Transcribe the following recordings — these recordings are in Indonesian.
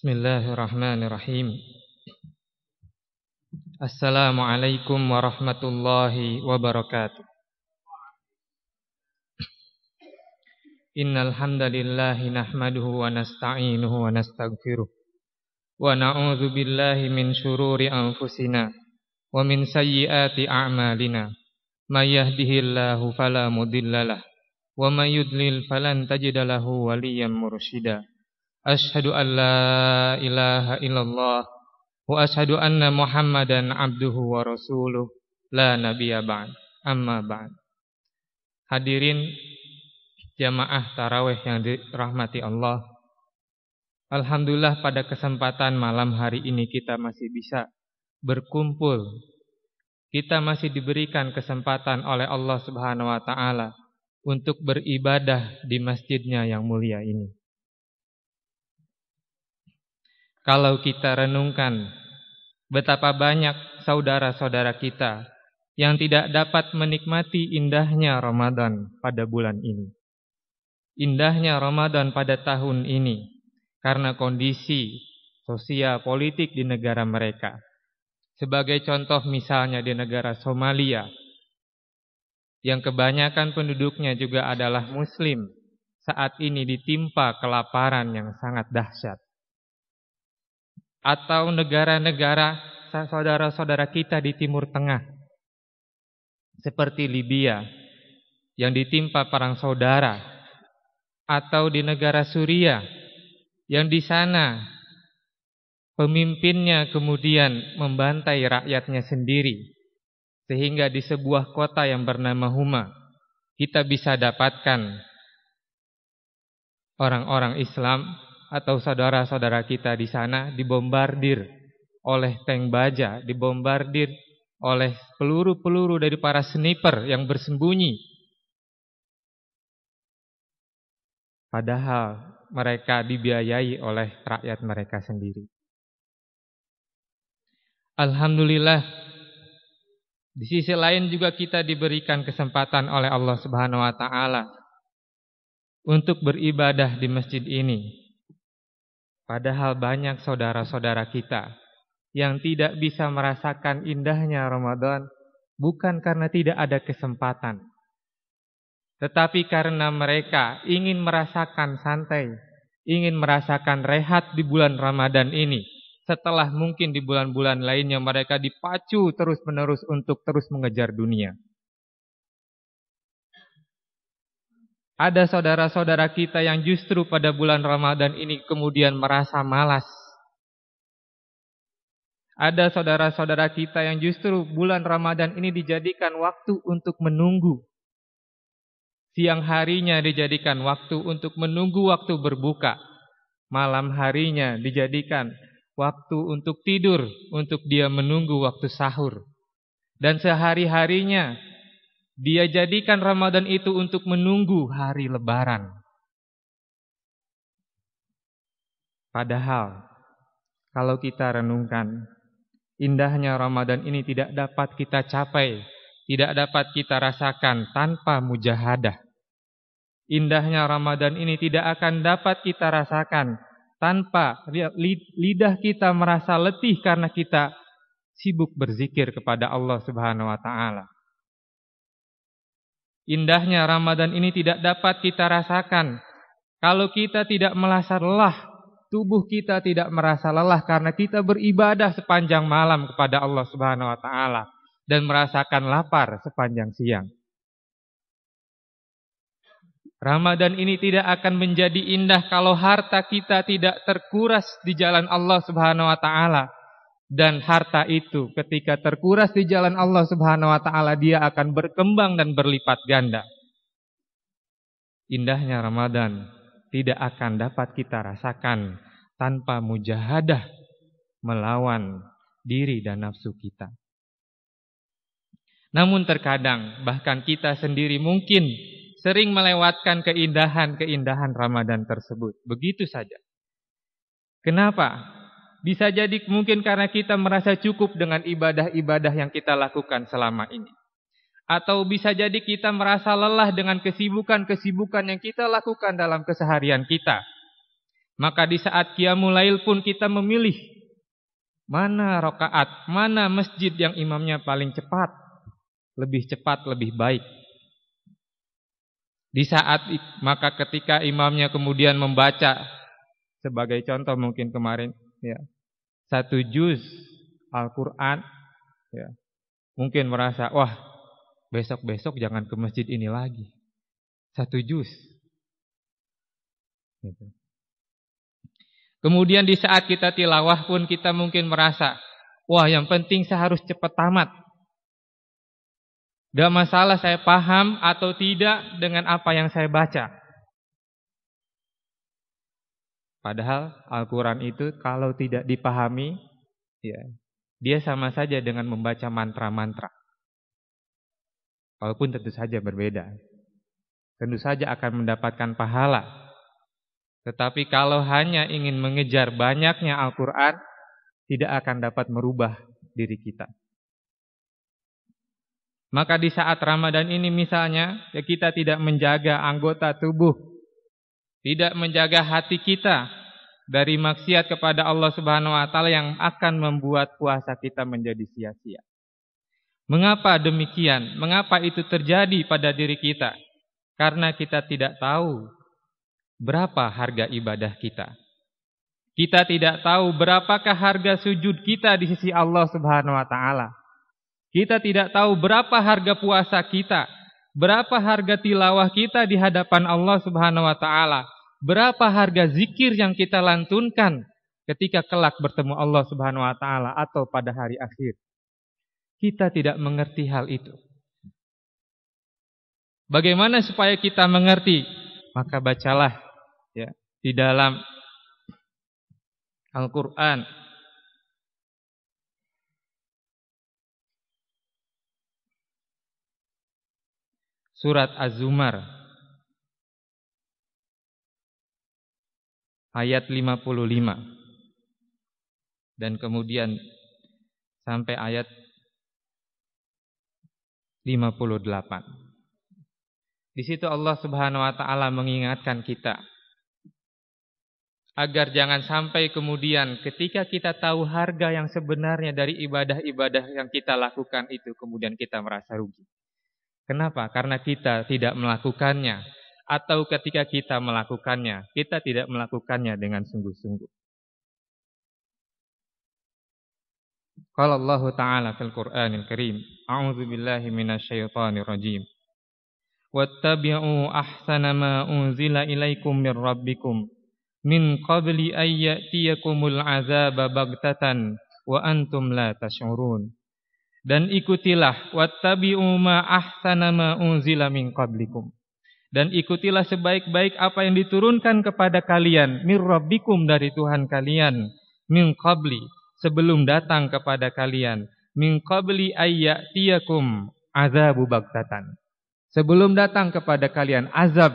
Bismillahirrahmanirrahim. Assalamualaikum warahmatullahi wabarakatuh. Innal hamdalillah wa nasta'inuhu wa nastaghfiruh wa na'udzu billahi min shururi anfusina wa min sayyiati a'malina may yahdihillahu wa may yudlil fala an la ilaha illallah wa ashadu anna muhammadan abduhu wa rasuluh La nabiya ba'd Amma ba'd Hadirin jamaah taraweh yang dirahmati Allah Alhamdulillah pada kesempatan malam hari ini kita masih bisa berkumpul Kita masih diberikan kesempatan oleh Allah subhanahu wa ta'ala Untuk beribadah di masjidnya yang mulia ini kalau kita renungkan betapa banyak saudara-saudara kita yang tidak dapat menikmati indahnya Ramadan pada bulan ini. Indahnya Ramadan pada tahun ini karena kondisi sosial politik di negara mereka. Sebagai contoh misalnya di negara Somalia yang kebanyakan penduduknya juga adalah muslim saat ini ditimpa kelaparan yang sangat dahsyat atau negara-negara saudara-saudara kita di Timur Tengah seperti Libya yang ditimpa perang saudara atau di negara Suria yang di sana pemimpinnya kemudian membantai rakyatnya sendiri sehingga di sebuah kota yang bernama Huma kita bisa dapatkan orang-orang Islam atau saudara-saudara kita di sana dibombardir oleh tank baja, dibombardir oleh peluru-peluru dari para sniper yang bersembunyi. Padahal mereka dibiayai oleh rakyat mereka sendiri. Alhamdulillah di sisi lain juga kita diberikan kesempatan oleh Allah Subhanahu wa taala untuk beribadah di masjid ini Padahal banyak saudara-saudara kita yang tidak bisa merasakan indahnya Ramadan bukan karena tidak ada kesempatan. Tetapi karena mereka ingin merasakan santai, ingin merasakan rehat di bulan Ramadan ini. Setelah mungkin di bulan-bulan lainnya mereka dipacu terus-menerus untuk terus mengejar dunia. Ada saudara-saudara kita yang justru pada bulan Ramadan ini kemudian merasa malas. Ada saudara-saudara kita yang justru bulan Ramadan ini dijadikan waktu untuk menunggu. Siang harinya dijadikan waktu untuk menunggu waktu berbuka. Malam harinya dijadikan waktu untuk tidur, untuk dia menunggu waktu sahur. Dan sehari-harinya dia jadikan Ramadan itu untuk menunggu hari lebaran. Padahal, kalau kita renungkan, indahnya Ramadan ini tidak dapat kita capai, tidak dapat kita rasakan tanpa mujahadah. Indahnya Ramadan ini tidak akan dapat kita rasakan tanpa lidah kita merasa letih karena kita sibuk berzikir kepada Allah Subhanahu wa taala. Indahnya Ramadan ini tidak dapat kita rasakan kalau kita tidak merasa lelah, tubuh kita tidak merasa lelah karena kita beribadah sepanjang malam kepada Allah Subhanahu wa taala dan merasakan lapar sepanjang siang. Ramadan ini tidak akan menjadi indah kalau harta kita tidak terkuras di jalan Allah Subhanahu wa taala dan harta itu ketika terkuras di jalan Allah Subhanahu wa taala dia akan berkembang dan berlipat ganda. Indahnya Ramadan tidak akan dapat kita rasakan tanpa mujahadah melawan diri dan nafsu kita. Namun terkadang bahkan kita sendiri mungkin sering melewatkan keindahan-keindahan Ramadan tersebut begitu saja. Kenapa? Bisa jadi mungkin karena kita merasa cukup dengan ibadah-ibadah yang kita lakukan selama ini. Atau bisa jadi kita merasa lelah dengan kesibukan-kesibukan yang kita lakukan dalam keseharian kita. Maka di saat Qiyamulail pun kita memilih mana rokaat, mana masjid yang imamnya paling cepat. Lebih cepat, lebih baik. Di saat maka ketika imamnya kemudian membaca sebagai contoh mungkin kemarin ya, satu juz Al-Quran, ya, mungkin merasa, wah besok-besok jangan ke masjid ini lagi. Satu juz. Gitu. Kemudian di saat kita tilawah pun kita mungkin merasa, wah yang penting saya harus cepat tamat. Gak masalah saya paham atau tidak dengan apa yang saya baca. Padahal Al-Quran itu kalau tidak dipahami, ya, dia sama saja dengan membaca mantra-mantra. Walaupun tentu saja berbeda. Tentu saja akan mendapatkan pahala. Tetapi kalau hanya ingin mengejar banyaknya Al-Quran, tidak akan dapat merubah diri kita. Maka di saat Ramadan ini misalnya, ya kita tidak menjaga anggota tubuh tidak menjaga hati kita dari maksiat kepada Allah Subhanahu wa taala yang akan membuat puasa kita menjadi sia-sia. Mengapa demikian? Mengapa itu terjadi pada diri kita? Karena kita tidak tahu berapa harga ibadah kita. Kita tidak tahu berapakah harga sujud kita di sisi Allah Subhanahu wa taala. Kita tidak tahu berapa harga puasa kita berapa harga tilawah kita di hadapan Allah Subhanahu wa taala, berapa harga zikir yang kita lantunkan ketika kelak bertemu Allah Subhanahu wa taala atau pada hari akhir. Kita tidak mengerti hal itu. Bagaimana supaya kita mengerti? Maka bacalah ya di dalam Al-Qur'an surat Az-Zumar ayat 55 dan kemudian sampai ayat 58. Di situ Allah Subhanahu wa taala mengingatkan kita agar jangan sampai kemudian ketika kita tahu harga yang sebenarnya dari ibadah-ibadah yang kita lakukan itu kemudian kita merasa rugi. Kenapa? Karena kita tidak melakukannya. Atau ketika kita melakukannya, kita tidak melakukannya dengan sungguh-sungguh. Qala Allah Ta'ala fil Qur'anil Karim, A'udzu billahi minasyaitonir rajim. Wattabi'u ahsana ma unzila ilaikum min rabbikum min qabli an ya'tiyakumul 'adzaba baghtatan wa antum la tash'urun dan ikutilah wattabi'u ma ahsana ma unzila min qablikum dan ikutilah sebaik-baik apa yang diturunkan kepada kalian mir rabbikum dari Tuhan kalian min qabli sebelum datang kepada kalian min qabli ayyatiyakum azabu baghtatan sebelum datang kepada kalian azab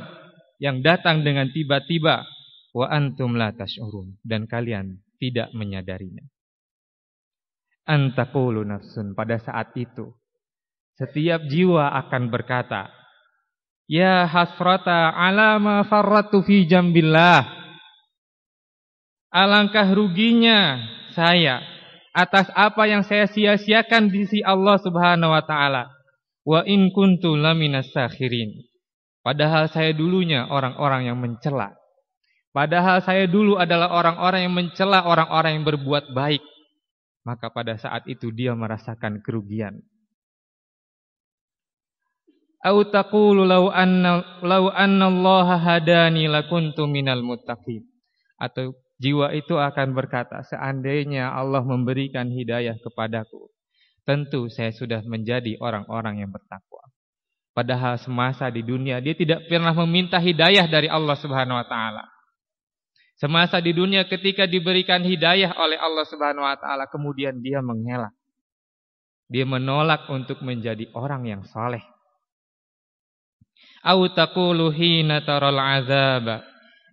yang datang dengan tiba-tiba wa antum la tash'urun dan kalian tidak menyadarinya antakulu nafsun pada saat itu setiap jiwa akan berkata ya hasrata ala ma farratu fi jambillah alangkah ruginya saya atas apa yang saya sia-siakan di sisi Allah Subhanahu wa taala wa in kuntu laminas sakhirin padahal saya dulunya orang-orang yang mencela padahal saya dulu adalah orang-orang yang mencela orang-orang yang berbuat baik maka pada saat itu dia merasakan kerugian. Au taqulu law anna law annallaha hadani lakuntu minal muttaqin. Atau jiwa itu akan berkata, seandainya Allah memberikan hidayah kepadaku, tentu saya sudah menjadi orang-orang yang bertakwa. Padahal semasa di dunia dia tidak pernah meminta hidayah dari Allah Subhanahu wa taala. Semasa di dunia ketika diberikan hidayah oleh Allah Subhanahu wa taala kemudian dia mengelak. Dia menolak untuk menjadi orang yang saleh. Au taqulu hina taral azaba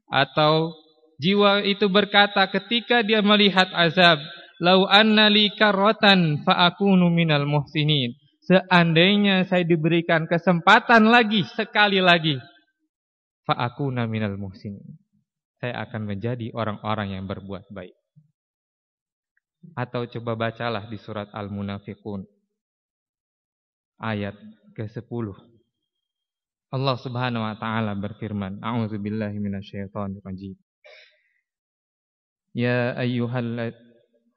atau jiwa itu berkata ketika dia melihat azab, "Lau anna li karratan fa akunu minal muhsinin." Seandainya saya diberikan kesempatan lagi sekali lagi, fa akuna minal muhsinin saya akan menjadi orang-orang yang berbuat baik. Atau coba bacalah di surat Al-Munafiqun ayat ke-10. Allah Subhanahu wa taala berfirman, "A'udzubillahi rajim. Ya ayyuhal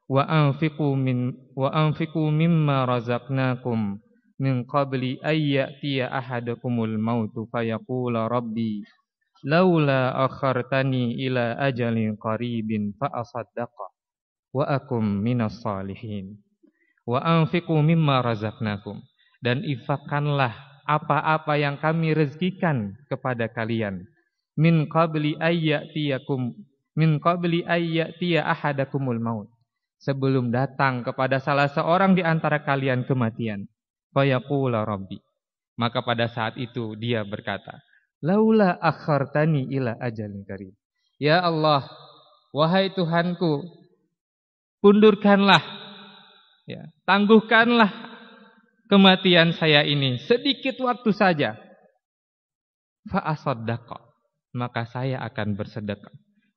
wa anfiqu min wa anfiqu mimma razaqnakum min qabli an ya'tiya ahadakumul mautu fayaqula rabbi laula akhartani ila ajalin qaribin fa asaddaqa wa akum minas salihin wa anfiqu mimma razaqnakum dan infakkanlah apa-apa yang kami rezekikan kepada kalian min qabli ayyatiyakum min qabli ayyatiya ahadakumul maut sebelum datang kepada salah seorang di antara kalian kematian yaqula rabbi maka pada saat itu dia berkata Laula akhartani ila ajalin karim. Ya Allah, wahai Tuhanku, pundurkanlah ya, tangguhkanlah kematian saya ini sedikit waktu saja. Fa maka saya akan bersedekah.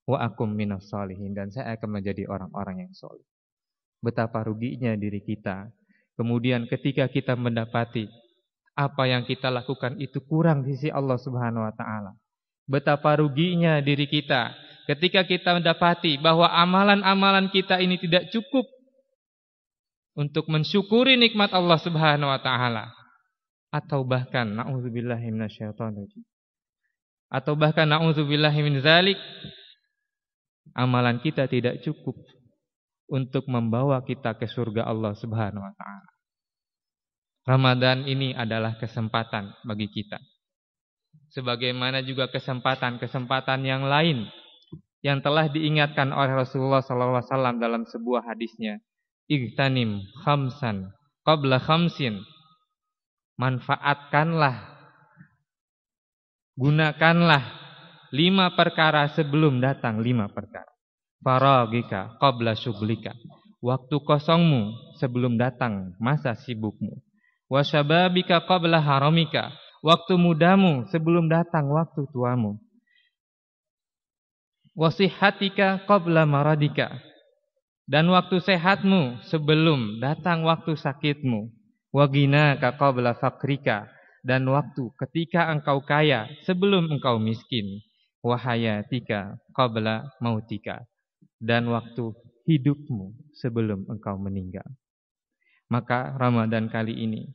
Wa akum minas solihin dan saya akan menjadi orang-orang yang soleh. Betapa ruginya diri kita. Kemudian ketika kita mendapati apa yang kita lakukan itu kurang di sisi Allah Subhanahu wa taala. Betapa ruginya diri kita ketika kita mendapati bahwa amalan-amalan kita ini tidak cukup untuk mensyukuri nikmat Allah Subhanahu wa taala atau bahkan naudzubillahi minasyaitonirrajim. Atau bahkan naudzubillahi min zalik amalan kita tidak cukup untuk membawa kita ke surga Allah Subhanahu wa taala. Ramadan ini adalah kesempatan bagi kita. Sebagaimana juga kesempatan-kesempatan yang lain yang telah diingatkan oleh Rasulullah SAW dalam sebuah hadisnya. Igtanim khamsan qabla khamsin. Manfaatkanlah. Gunakanlah lima perkara sebelum datang lima perkara. Faragika qabla syuglika. Waktu kosongmu sebelum datang masa sibukmu wa syababika qabla haramika waktu mudamu sebelum datang waktu tuamu wa sihhatika qabla maradika dan waktu sehatmu sebelum datang waktu sakitmu Wagina ghinaka qabla fakrika, dan waktu ketika engkau kaya sebelum engkau miskin wahayatika qabla mautika dan waktu hidupmu sebelum engkau meninggal. Maka Ramadan kali ini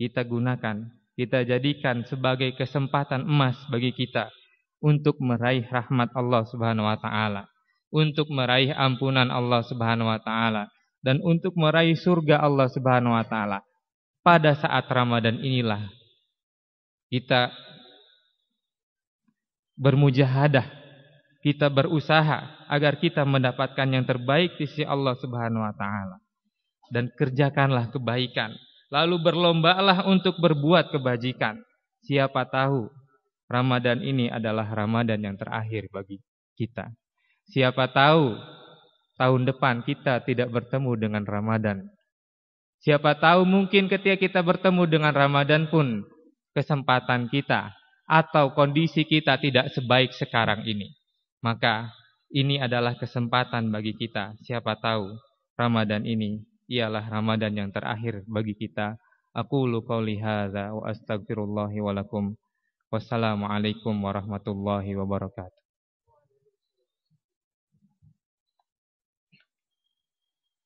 kita gunakan, kita jadikan sebagai kesempatan emas bagi kita untuk meraih rahmat Allah Subhanahu wa taala, untuk meraih ampunan Allah Subhanahu wa taala dan untuk meraih surga Allah Subhanahu wa taala. Pada saat Ramadan inilah kita bermujahadah, kita berusaha agar kita mendapatkan yang terbaik di sisi Allah Subhanahu wa taala dan kerjakanlah kebaikan Lalu berlombalah untuk berbuat kebajikan. Siapa tahu Ramadan ini adalah Ramadan yang terakhir bagi kita. Siapa tahu tahun depan kita tidak bertemu dengan Ramadan. Siapa tahu mungkin ketika kita bertemu dengan Ramadan pun kesempatan kita atau kondisi kita tidak sebaik sekarang ini. Maka ini adalah kesempatan bagi kita. Siapa tahu Ramadan ini ialah Ramadan yang terakhir bagi kita. Aku qauli lihada wa astagfirullahi walakum. Wassalamualaikum warahmatullahi wabarakatuh.